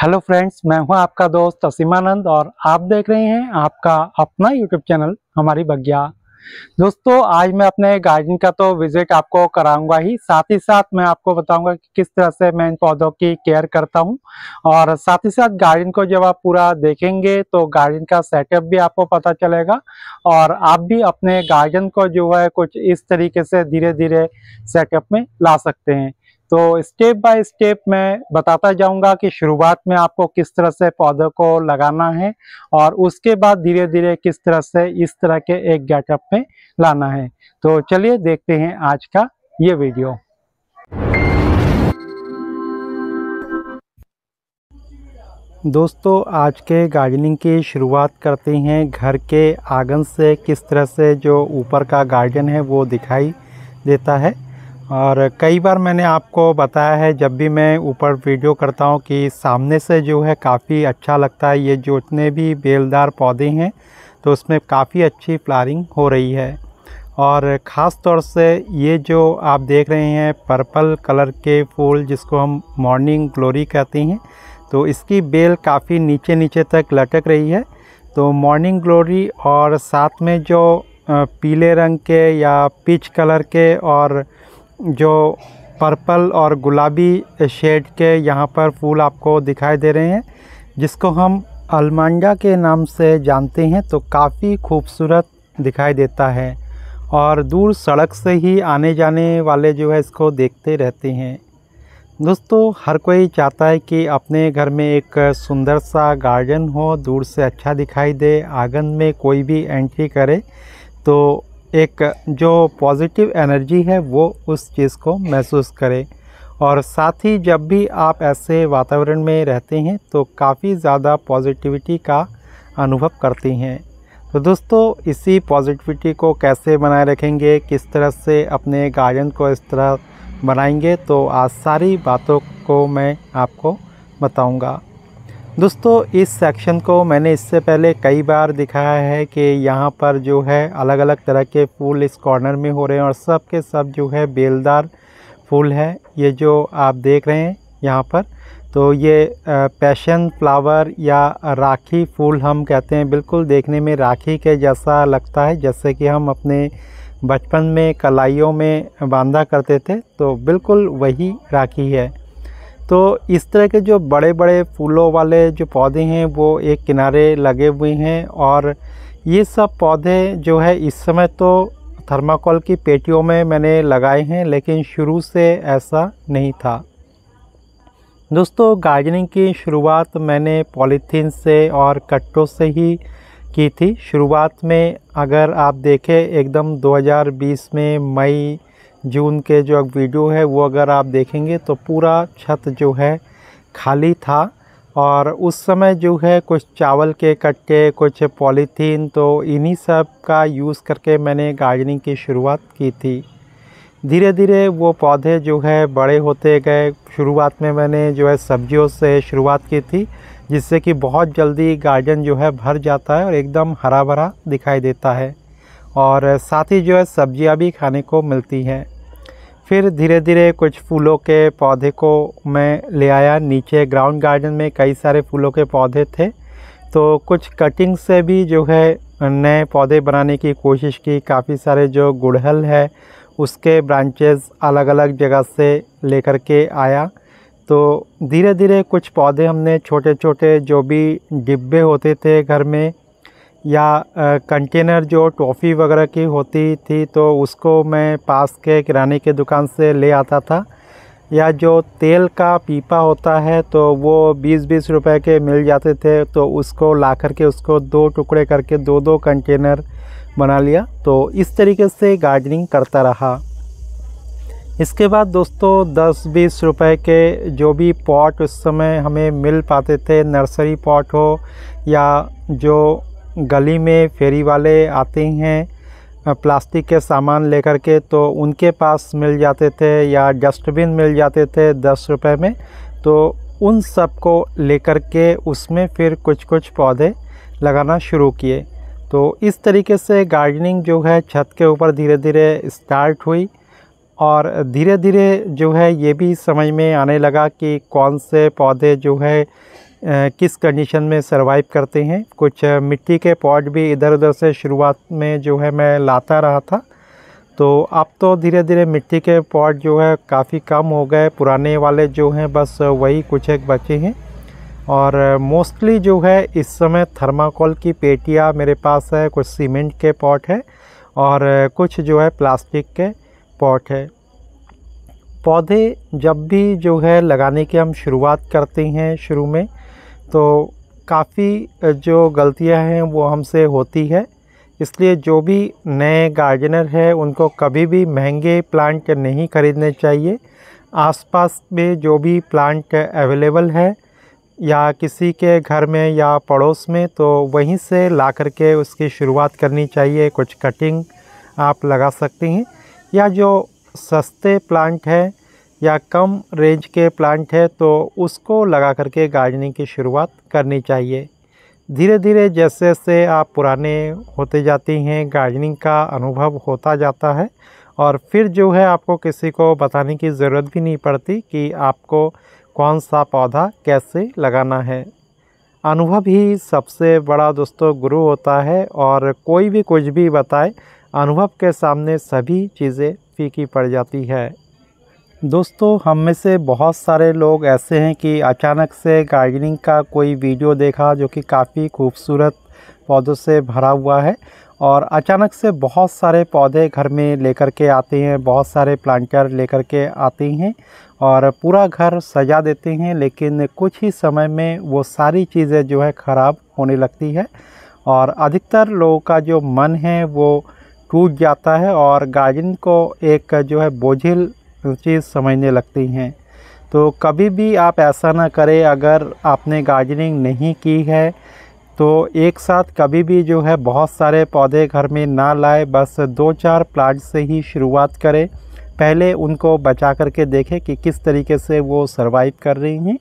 hello friends मैं हूं आपका दोस्त असीमानंद और आप देख रहे हैं आपका अपना यूट्यूब चैनल हमारी बग्या दोस्तों आज मैं अपने गार्डन का तो विजिट आपको कराऊंगा ही साथ ही साथ मैं आपको बताऊंगा कि किस तरह से मैं इन पौधों की केयर करता हूं और साथ ही साथ गार्डन को जब आप पूरा देखेंगे तो गार्डन का सेटअप भी आपको पता चलेगा और आप भी अपने गार्डन को जो है कुछ इस तरीके से धीरे धीरे सेटअप में ला सकते हैं तो स्टेप बाय स्टेप मैं बताता जाऊंगा कि शुरुआत में आपको किस तरह से पौधों को लगाना है और उसके बाद धीरे धीरे किस तरह से इस तरह के एक गेटअप में लाना है तो चलिए देखते हैं आज का ये वीडियो दोस्तों आज के गार्डनिंग की शुरुआत करते हैं घर के आंगन से किस तरह से जो ऊपर का गार्डन है वो दिखाई देता है और कई बार मैंने आपको बताया है जब भी मैं ऊपर वीडियो करता हूँ कि सामने से जो है काफ़ी अच्छा लगता है ये जो इतने भी बेलदार पौधे हैं तो उसमें काफ़ी अच्छी फ्लारिंग हो रही है और ख़ास तौर से ये जो आप देख रहे हैं पर्पल कलर के फूल जिसको हम मॉर्निंग ग्लोरी कहते हैं तो इसकी बेल काफ़ी नीचे नीचे तक लटक रही है तो मॉर्निंग ग्लोरी और साथ में जो पीले रंग के या पिच कलर के और जो पर्पल और गुलाबी शेड के यहाँ पर फूल आपको दिखाई दे रहे हैं जिसको हम अलमांडा के नाम से जानते हैं तो काफ़ी खूबसूरत दिखाई देता है और दूर सड़क से ही आने जाने वाले जो है इसको देखते रहते हैं दोस्तों हर कोई चाहता है कि अपने घर में एक सुंदर सा गार्डन हो दूर से अच्छा दिखाई दे आंगन में कोई भी एंट्री करे तो एक जो पॉजिटिव एनर्जी है वो उस चीज़ को महसूस करें और साथ ही जब भी आप ऐसे वातावरण में रहते हैं तो काफ़ी ज़्यादा पॉजिटिविटी का अनुभव करती हैं तो दोस्तों इसी पॉजिटिविटी को कैसे बनाए रखेंगे किस तरह से अपने गार्डन को इस तरह बनाएंगे तो आज सारी बातों को मैं आपको बताऊंगा दोस्तों इस सेक्शन को मैंने इससे पहले कई बार दिखाया है कि यहाँ पर जो है अलग अलग तरह के फूल इस कॉर्नर में हो रहे हैं और सब के सब जो है बेलदार फूल है ये जो आप देख रहे हैं यहाँ पर तो ये पैशन फ्लावर या राखी फूल हम कहते हैं बिल्कुल देखने में राखी के जैसा लगता है जैसे कि हम अपने बचपन में कलाइयों में बांधा करते थे तो बिल्कुल वही राखी है तो इस तरह के जो बड़े बड़े फूलों वाले जो पौधे हैं वो एक किनारे लगे हुए हैं और ये सब पौधे जो है इस समय तो थर्माकोल की पेटियों में मैंने लगाए हैं लेकिन शुरू से ऐसा नहीं था दोस्तों गार्डनिंग की शुरुआत मैंने पॉलीथीन से और कट्टों से ही की थी शुरुआत में अगर आप देखें एकदम 2020 में मई जून के जो वीडियो है वो अगर आप देखेंगे तो पूरा छत जो है खाली था और उस समय जो है कुछ चावल के कट्टे कुछ पॉलीथीन तो इन्हीं सब का यूज़ करके मैंने गार्डनिंग की शुरुआत की थी धीरे धीरे वो पौधे जो है बड़े होते गए शुरुआत में मैंने जो है सब्जियों से शुरुआत की थी जिससे कि बहुत जल्दी गार्डन जो है भर जाता है और एकदम हरा भरा दिखाई देता है और साथ ही जो है सब्जियां भी खाने को मिलती हैं फिर धीरे धीरे कुछ फूलों के पौधे को मैं ले आया नीचे ग्राउंड गार्डन में कई सारे फूलों के पौधे थे तो कुछ कटिंग से भी जो है नए पौधे बनाने की कोशिश की काफ़ी सारे जो गुड़हल है उसके ब्रांचेस अलग अलग जगह से लेकर के आया तो धीरे धीरे कुछ पौधे हमने छोटे छोटे जो भी डिब्बे होते थे घर में या कंटेनर जो टॉफ़ी वगैरह की होती थी तो उसको मैं पास के किराने के दुकान से ले आता था या जो तेल का पीपा होता है तो वो बीस बीस रुपए के मिल जाते थे तो उसको ला कर के उसको दो टुकड़े करके दो दो कंटेनर बना लिया तो इस तरीके से गार्डनिंग करता रहा इसके बाद दोस्तों 10-20 रुपए के जो भी पॉट उस समय हमें मिल पाते थे नर्सरी पॉट हो या जो गली में फेरी वाले आते हैं प्लास्टिक के सामान लेकर के तो उनके पास मिल जाते थे या डस्टबिन मिल जाते थे दस रुपए में तो उन सबको लेकर के उसमें फिर कुछ कुछ पौधे लगाना शुरू किए तो इस तरीके से गार्डनिंग जो है छत के ऊपर धीरे धीरे स्टार्ट हुई और धीरे धीरे जो है ये भी समझ में आने लगा कि कौन से पौधे जो है किस कंडीशन में सरवाइव करते हैं कुछ मिट्टी के पॉट भी इधर उधर से शुरुआत में जो है मैं लाता रहा था तो अब तो धीरे धीरे मिट्टी के पॉट जो है काफ़ी कम हो गए पुराने वाले जो हैं बस वही कुछ एक बचे हैं और मोस्टली जो है इस समय थर्माकोल की पेटियाँ मेरे पास है कुछ सीमेंट के पॉट है और कुछ जो है प्लास्टिक के पॉट है पौधे जब भी जो है लगाने की हम शुरुआत करते हैं शुरू में तो काफ़ी जो गलतियां हैं वो हमसे होती है इसलिए जो भी नए गार्डनर हैं उनको कभी भी महंगे प्लांट नहीं खरीदने चाहिए आसपास में जो भी प्लांट अवेलेबल है या किसी के घर में या पड़ोस में तो वहीं से ला कर के उसकी शुरुआत करनी चाहिए कुछ कटिंग आप लगा सकते हैं या जो सस्ते प्लांट हैं या कम रेंज के प्लांट है तो उसको लगा करके गार्डनिंग की शुरुआत करनी चाहिए धीरे धीरे जैसे जैसे आप पुराने होते जाते हैं गार्डनिंग का अनुभव होता जाता है और फिर जो है आपको किसी को बताने की ज़रूरत भी नहीं पड़ती कि आपको कौन सा पौधा कैसे लगाना है अनुभव ही सबसे बड़ा दोस्तों गुरु होता है और कोई भी कुछ भी बताए अनुभव के सामने सभी चीज़ें फीकी पड़ जाती है दोस्तों हम में से बहुत सारे लोग ऐसे हैं कि अचानक से गार्डनिंग का कोई वीडियो देखा जो कि काफ़ी खूबसूरत पौधों से भरा हुआ है और अचानक से बहुत सारे पौधे घर में लेकर के आते हैं बहुत सारे प्लांटर लेकर के आते हैं और पूरा घर सजा देते हैं लेकिन कुछ ही समय में वो सारी चीज़ें जो है ख़राब होने लगती है और अधिकतर लोगों का जो मन है वो टूट जाता है और गार्डन को एक जो है बोझिल चीज़ समझने लगती हैं तो कभी भी आप ऐसा ना करें अगर आपने गार्डनिंग नहीं की है तो एक साथ कभी भी जो है बहुत सारे पौधे घर में ना लाए बस दो चार प्लांट से ही शुरुआत करें पहले उनको बचा करके देखें कि किस तरीके से वो सरवाइव कर रही हैं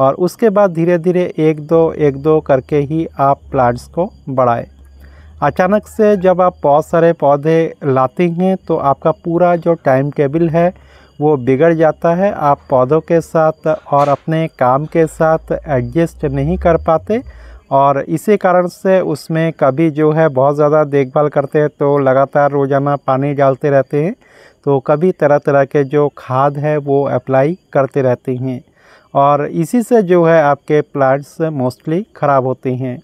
और उसके बाद धीरे धीरे एक दो एक दो करके ही आप प्लांट्स को बढ़ाएं अचानक से जब आप बहुत सारे पौधे लाते हैं तो आपका पूरा जो टाइम टेबल है वो बिगड़ जाता है आप पौधों के साथ और अपने काम के साथ एडजस्ट नहीं कर पाते और इसी कारण से उसमें कभी जो है बहुत ज़्यादा देखभाल करते हैं तो लगातार रोज़ाना पानी डालते रहते हैं तो कभी तरह तरह के जो खाद है वो अप्लाई करते रहते हैं और इसी से जो है आपके प्लांट्स मोस्टली ख़राब होते हैं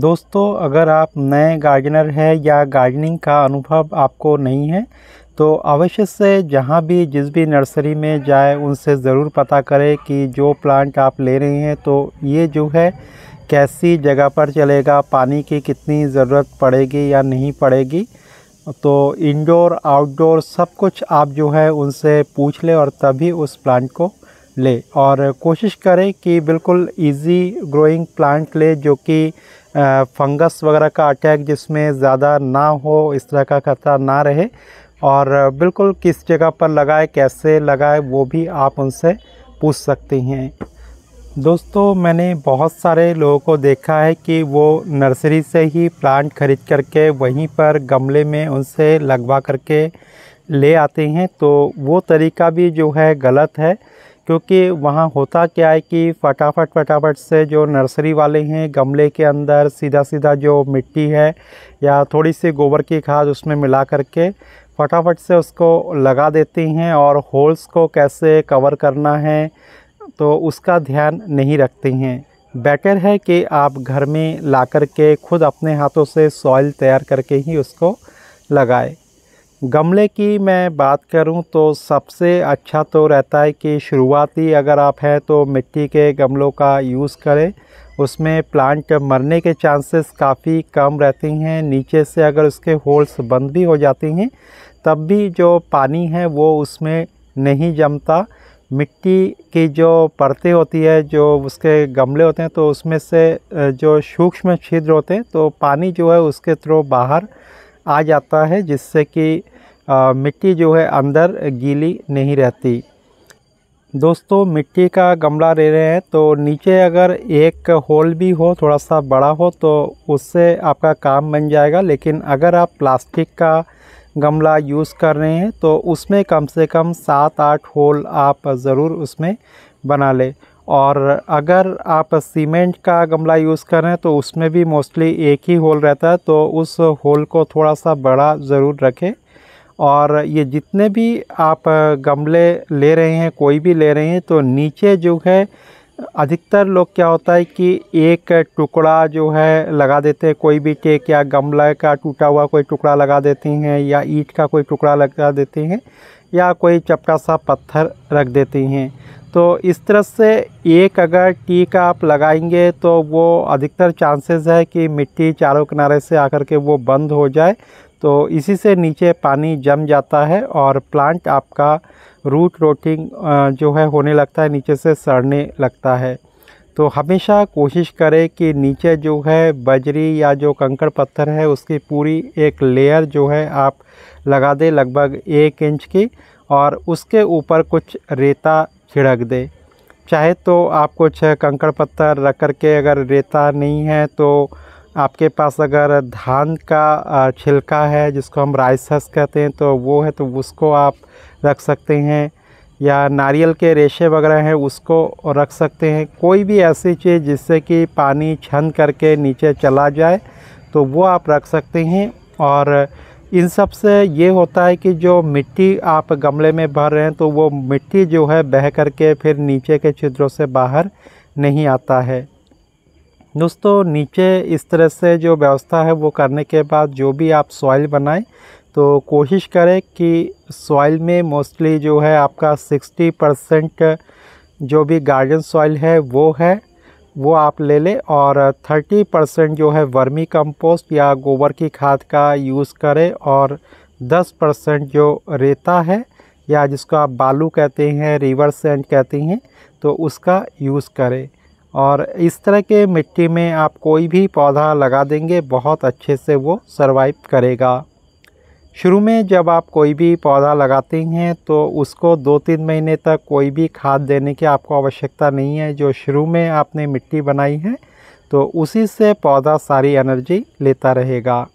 दोस्तों अगर आप नए गार्डनर हैं या गार्डनिंग का अनुभव आपको नहीं है तो अवश्य से जहाँ भी जिस भी नर्सरी में जाए उनसे ज़रूर पता करें कि जो प्लांट आप ले रहे हैं तो ये जो है कैसी जगह पर चलेगा पानी की कितनी ज़रूरत पड़ेगी या नहीं पड़ेगी तो इंडोर आउटडोर सब कुछ आप जो है उनसे पूछ लें और तभी उस प्लांट को ले और कोशिश करें कि बिल्कुल इजी ग्रोइंग प्लांट ले जो कि फंगस वगैरह का अटैक जिसमें ज़्यादा ना हो इस तरह का खतरा ना रहे और बिल्कुल किस जगह पर लगाए कैसे लगाए वो भी आप उनसे पूछ सकते हैं दोस्तों मैंने बहुत सारे लोगों को देखा है कि वो नर्सरी से ही प्लांट खरीद करके वहीं पर गमले में उनसे लगवा करके ले आते हैं तो वो तरीका भी जो है गलत है क्योंकि वहाँ होता क्या है कि फटाफट फटाफट से जो नर्सरी वाले हैं गमले के अंदर सीधा सीधा जो मिट्टी है या थोड़ी सी गोबर की खाद उसमें मिला करके फटाफट से उसको लगा देती हैं और होल्स को कैसे कवर करना है तो उसका ध्यान नहीं रखती हैं बेटर है कि आप घर में ला कर के खुद अपने हाथों से सॉइल तैयार करके ही उसको लगाएं गमले की मैं बात करूं तो सबसे अच्छा तो रहता है कि शुरुआती अगर आप हैं तो मिट्टी के गमलों का यूज़ करें उसमें प्लांट मरने के चांसेस काफ़ी कम रहते हैं नीचे से अगर उसके होल्स बंद भी हो जाते हैं तब भी जो पानी है वो उसमें नहीं जमता मिट्टी की जो परतें होती है जो उसके गमले होते हैं तो उसमें से जो सूक्ष्म छिद्र होते हैं तो पानी जो है उसके थ्रू बाहर आ जाता है जिससे कि मिट्टी जो है अंदर गीली नहीं रहती दोस्तों मिट्टी का गमला ले रहे हैं तो नीचे अगर एक होल भी हो थोड़ा सा बड़ा हो तो उससे आपका काम बन जाएगा लेकिन अगर आप प्लास्टिक का गमला यूज़ कर रहे हैं तो उसमें कम से कम सात आठ होल आप ज़रूर उसमें बना लें और अगर आप सीमेंट का गमला यूज़ कर रहे हैं तो उसमें भी मोस्टली एक ही होल रहता है तो उस होल को थोड़ा सा बड़ा ज़रूर रखें और ये जितने भी आप गमले ले रहे हैं कोई भी ले रहे हैं तो नीचे जो है अधिकतर लोग क्या होता है कि एक टुकड़ा जो है लगा देते हैं कोई भी केक या गमला का टूटा हुआ कोई टुकड़ा लगा देते हैं या ईट का कोई टुकड़ा लगा देते हैं या कोई चपटा सा पत्थर रख देते हैं तो इस तरह से एक अगर टीक आप लगाएंगे तो वो अधिकतर चांसेस है कि मिट्टी चारों किनारे से आकर के वो बंद हो जाए तो इसी से नीचे पानी जम जाता है और प्लांट आपका रूट रोटिंग जो है होने लगता है नीचे से सड़ने लगता है तो हमेशा कोशिश करें कि नीचे जो है बजरी या जो कंकड़ पत्थर है उसकी पूरी एक लेयर जो है आप लगा दें लगभग एक इंच की और उसके ऊपर कुछ रेता छिड़क दें चाहे तो आप कुछ कंकड़ पत्थर रख कर के अगर रेता नहीं है तो आपके पास अगर धान का छिलका है जिसको हम राइस हस कहते हैं तो वो है तो उसको आप रख सकते हैं या नारियल के रेशे वगैरह हैं उसको रख सकते हैं कोई भी ऐसी चीज़ जिससे कि पानी छन करके नीचे चला जाए तो वो आप रख सकते हैं और इन सब से ये होता है कि जो मिट्टी आप गमले में भर रहे हैं तो वो मिट्टी जो है बह करके फिर नीचे के छिद्रों से बाहर नहीं आता है दोस्तों नीचे इस तरह से जो व्यवस्था है वो करने के बाद जो भी आप सॉइल बनाएं तो कोशिश करें कि सॉइल में मोस्टली जो है आपका 60 परसेंट जो भी गार्डन सॉइल है वो है वो आप ले लें और 30 परसेंट जो है वर्मी कंपोस्ट या गोबर की खाद का यूज़ करें और 10 परसेंट जो रेता है या जिसको आप बालू कहते हैं रिवर सेंड कहते हैं तो उसका यूज़ करें और इस तरह के मिट्टी में आप कोई भी पौधा लगा देंगे बहुत अच्छे से वो सरवाइव करेगा शुरू में जब आप कोई भी पौधा लगाते हैं तो उसको दो तीन महीने तक कोई भी खाद देने की आपको आवश्यकता नहीं है जो शुरू में आपने मिट्टी बनाई है तो उसी से पौधा सारी एनर्जी लेता रहेगा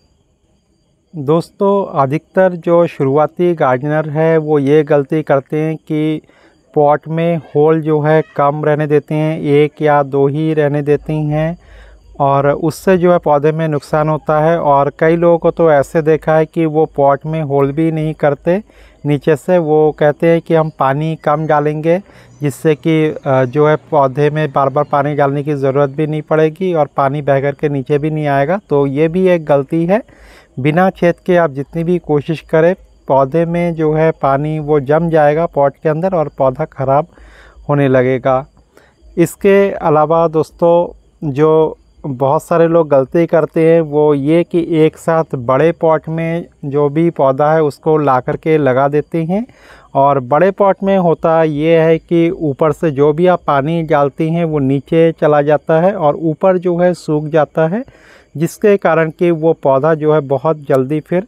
दोस्तों अधिकतर जो शुरुआती गार्डनर है वो ये गलती करते हैं कि पॉट में होल जो है कम रहने देते हैं एक या दो ही रहने देते हैं और उससे जो है पौधे में नुकसान होता है और कई लोगों को तो ऐसे देखा है कि वो पॉट में होल भी नहीं करते नीचे से वो कहते हैं कि हम पानी कम डालेंगे जिससे कि जो है पौधे में बार बार पानी डालने की ज़रूरत भी नहीं पड़ेगी और पानी बह कर के नीचे भी नहीं आएगा तो ये भी एक गलती है बिना छेद के आप जितनी भी कोशिश करें पौधे में जो है पानी वो जम जाएगा पॉट के अंदर और पौधा ख़राब होने लगेगा इसके अलावा दोस्तों जो बहुत सारे लोग गलती करते हैं वो ये कि एक साथ बड़े पॉट में जो भी पौधा है उसको ला कर के लगा देते हैं और बड़े पॉट में होता ये है कि ऊपर से जो भी आप पानी डालते हैं वो नीचे चला जाता है और ऊपर जो है सूख जाता है जिसके कारण कि वो पौधा जो है बहुत जल्दी फिर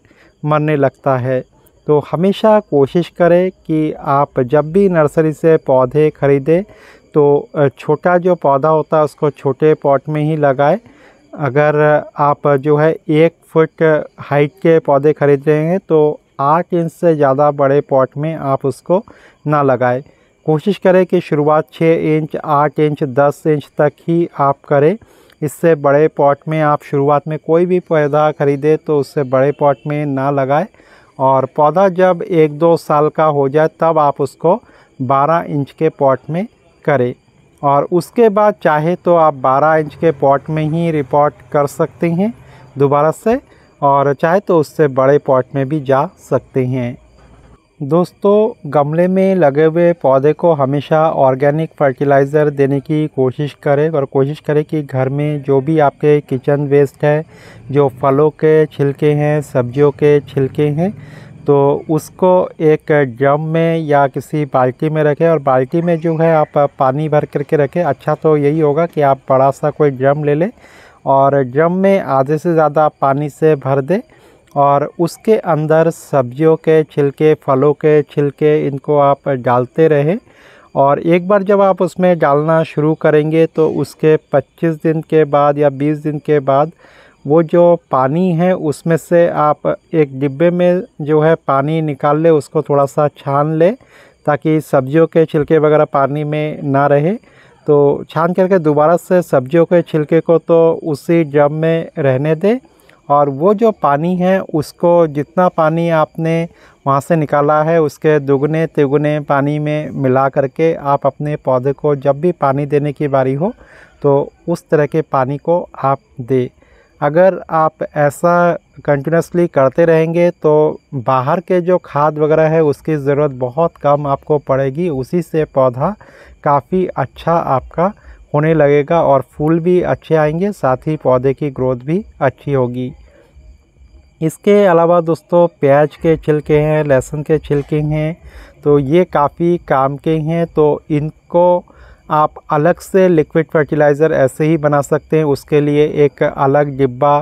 मरने लगता है तो हमेशा कोशिश करें कि आप जब भी नर्सरी से पौधे ख़रीदें तो छोटा जो पौधा होता है उसको छोटे पॉट में ही लगाएं अगर आप जो है एक फुट हाइट के पौधे ख़रीद रहे हैं तो आठ इंच से ज़्यादा बड़े पॉट में आप उसको ना लगाएं कोशिश करें कि शुरुआत छः इंच आठ इंच दस इंच तक ही आप करें इससे बड़े पॉट में आप शुरुआत में कोई भी पौधा ख़रीदें तो उससे बड़े पॉट में ना लगाएं और पौधा जब एक दो साल का हो जाए तब आप उसको 12 इंच के पॉट में करें और उसके बाद चाहे तो आप 12 इंच के पॉट में ही रिपोर्ट कर सकते हैं दोबारा से और चाहे तो उससे बड़े पॉट में भी जा सकते हैं दोस्तों गमले में लगे हुए पौधे को हमेशा ऑर्गेनिक फर्टिलाइज़र देने की कोशिश करें और कोशिश करें कि घर में जो भी आपके किचन वेस्ट है जो फलों के छिलके हैं सब्जियों के छिलके हैं तो उसको एक ड्रम में या किसी बाल्टी में रखें और बाल्टी में जो है आप पानी भर करके रखें अच्छा तो यही होगा कि आप बड़ा सा कोई ड्रम ले लें और ड्रम में आधे से ज़्यादा पानी से भर दें और उसके अंदर सब्जियों के छिलके फलों के छिलके इनको आप डालते रहें और एक बार जब आप उसमें डालना शुरू करेंगे तो उसके 25 दिन के बाद या 20 दिन के बाद वो जो पानी है उसमें से आप एक डिब्बे में जो है पानी निकाल ले उसको थोड़ा सा छान ले ताकि सब्जियों के छिलके वगैरह पानी में ना रहे तो छान करके दोबारा से सब्जियों के छिलके को तो उसी ड्रम में रहने दें और वो जो पानी है उसको जितना पानी आपने वहाँ से निकाला है उसके दुगने तिगुने पानी में मिला करके आप अपने पौधे को जब भी पानी देने की बारी हो तो उस तरह के पानी को आप दे अगर आप ऐसा कंटिन्यूसली करते रहेंगे तो बाहर के जो खाद वगैरह है उसकी ज़रूरत बहुत कम आपको पड़ेगी उसी से पौधा काफ़ी अच्छा आपका होने लगेगा और फूल भी अच्छे आएंगे साथ ही पौधे की ग्रोथ भी अच्छी होगी इसके अलावा दोस्तों प्याज के छिलके हैं लहसुन के छिलके हैं तो ये काफ़ी काम के हैं तो इनको आप अलग से लिक्विड फर्टिलाइज़र ऐसे ही बना सकते हैं उसके लिए एक अलग डिब्बा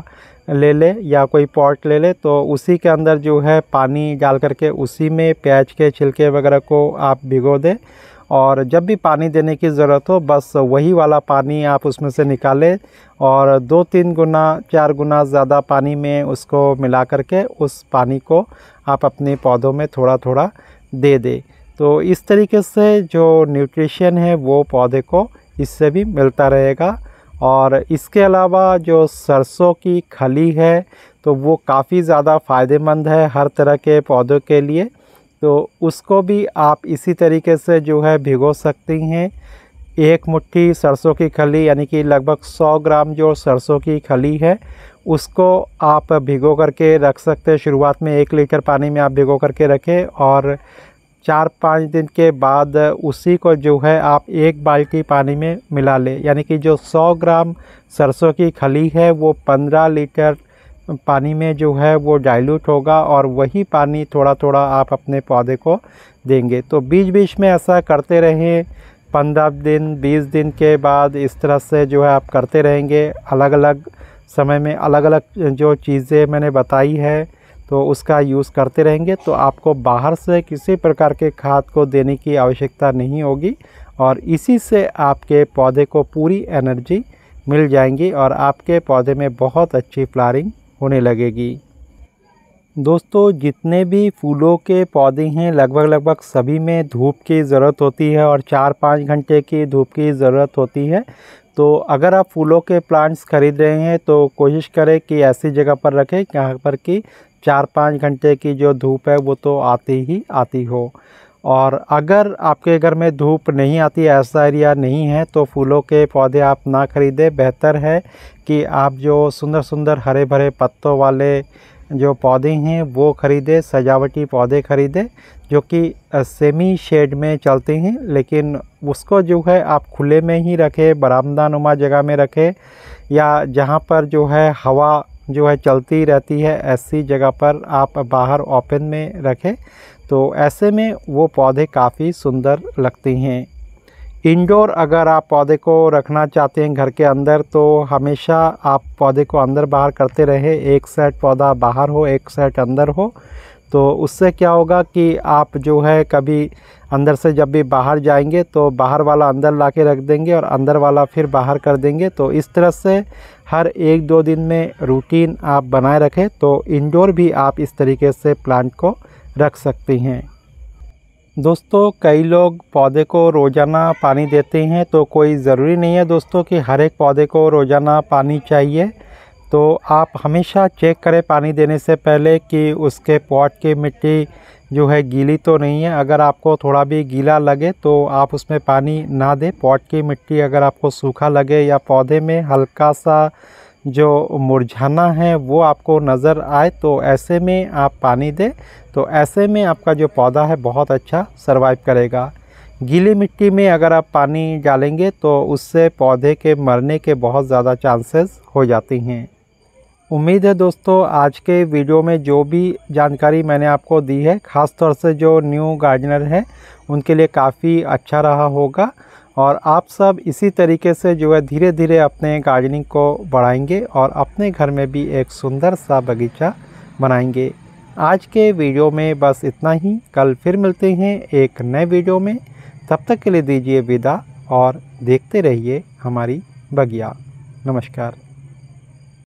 ले ले या कोई पॉट ले ले तो उसी के अंदर जो है पानी डाल करके उसी में प्याज के छिलके वगैरह को आप भिगो दें और जब भी पानी देने की ज़रूरत हो बस वही वाला पानी आप उसमें से निकालें और दो तीन गुना चार गुना ज़्यादा पानी में उसको मिला करके उस पानी को आप अपने पौधों में थोड़ा थोड़ा दे दें तो इस तरीके से जो न्यूट्रिशन है वो पौधे को इससे भी मिलता रहेगा और इसके अलावा जो सरसों की खली है तो वो काफ़ी ज़्यादा फ़ायदेमंद है हर तरह के पौधों के लिए तो उसको भी आप इसी तरीके से जो है भिगो सकती हैं एक मुट्ठी सरसों की खली यानी कि लगभग 100 ग्राम जो सरसों की खली है उसको आप भिगो करके रख सकते हैं शुरुआत में एक लीटर पानी में आप भिगो करके रखें और चार पाँच दिन के बाद उसी को जो है आप एक बाल्टी पानी में मिला लें यानी कि जो 100 ग्राम सरसों की खली है वो 15 लीटर पानी में जो है वो डाइल्यूट होगा और वही पानी थोड़ा थोड़ा आप अपने पौधे को देंगे तो बीच बीच में ऐसा करते रहें पंद्रह दिन बीस दिन के बाद इस तरह से जो है आप करते रहेंगे अलग अलग समय में अलग अलग जो चीज़ें मैंने बताई है तो उसका यूज़ करते रहेंगे तो आपको बाहर से किसी प्रकार के खाद को देने की आवश्यकता नहीं होगी और इसी से आपके पौधे को पूरी एनर्जी मिल जाएंगी और आपके पौधे में बहुत अच्छी फ्लारिंग होने लगेगी दोस्तों जितने भी फूलों के पौधे हैं लगभग लगभग सभी में धूप की ज़रूरत होती है और चार पाँच घंटे की धूप की ज़रूरत होती है तो अगर आप फूलों के प्लांट्स खरीद रहे हैं तो कोशिश करें कि ऐसी जगह पर रखें जहाँ पर कि चार पाँच घंटे की जो धूप है वो तो आती ही आती हो और अगर आपके घर में धूप नहीं आती ऐसा एरिया नहीं है तो फूलों के पौधे आप ना ख़रीदें बेहतर है कि आप जो सुंदर सुंदर हरे भरे पत्तों वाले जो पौधे हैं वो ख़रीदें सजावटी पौधे ख़रीदें जो कि सेमी शेड में चलते हैं लेकिन उसको जो है आप खुले में ही रखें बरामदा नुमा जगह में रखें या जहाँ पर जो है हवा जो है चलती रहती है ऐसी जगह पर आप बाहर ओपन में रखें तो ऐसे में वो पौधे काफ़ी सुंदर लगते हैं इंडोर अगर आप पौधे को रखना चाहते हैं घर के अंदर तो हमेशा आप पौधे को अंदर बाहर करते रहे एक सेट पौधा बाहर हो एक सेट अंदर हो तो उससे क्या होगा कि आप जो है कभी अंदर से जब भी बाहर जाएंगे तो बाहर वाला अंदर ला के रख देंगे और अंदर वाला फिर बाहर कर देंगे तो इस तरह से हर एक दो दिन में रूटीन आप बनाए रखें तो इंडोर भी आप इस तरीके से प्लांट को रख सकते हैं दोस्तों कई लोग पौधे को रोज़ाना पानी देते हैं तो कोई ज़रूरी नहीं है दोस्तों कि हर एक पौधे को रोज़ाना पानी चाहिए तो आप हमेशा चेक करें पानी देने से पहले कि उसके पॉट की मिट्टी जो है गीली तो नहीं है अगर आपको थोड़ा भी गीला लगे तो आप उसमें पानी ना दें पॉट की मिट्टी अगर आपको सूखा लगे या पौधे में हल्का सा जो मुरझाना है वो आपको नज़र आए तो ऐसे में आप पानी दें तो ऐसे में आपका जो पौधा है बहुत अच्छा सर्वाइव करेगा गीली मिट्टी में अगर आप पानी डालेंगे तो उससे पौधे के मरने के बहुत ज़्यादा चांसेस हो जाती हैं उम्मीद है दोस्तों आज के वीडियो में जो भी जानकारी मैंने आपको दी है ख़ास तौर से जो न्यू गार्डनर हैं उनके लिए काफ़ी अच्छा रहा होगा और आप सब इसी तरीके से जो है धीरे धीरे अपने गार्डनिंग को बढ़ाएंगे और अपने घर में भी एक सुंदर सा बगीचा बनाएंगे आज के वीडियो में बस इतना ही कल फिर मिलते हैं एक नए वीडियो में तब तक के लिए दीजिए विदा और देखते रहिए हमारी बगिया नमस्कार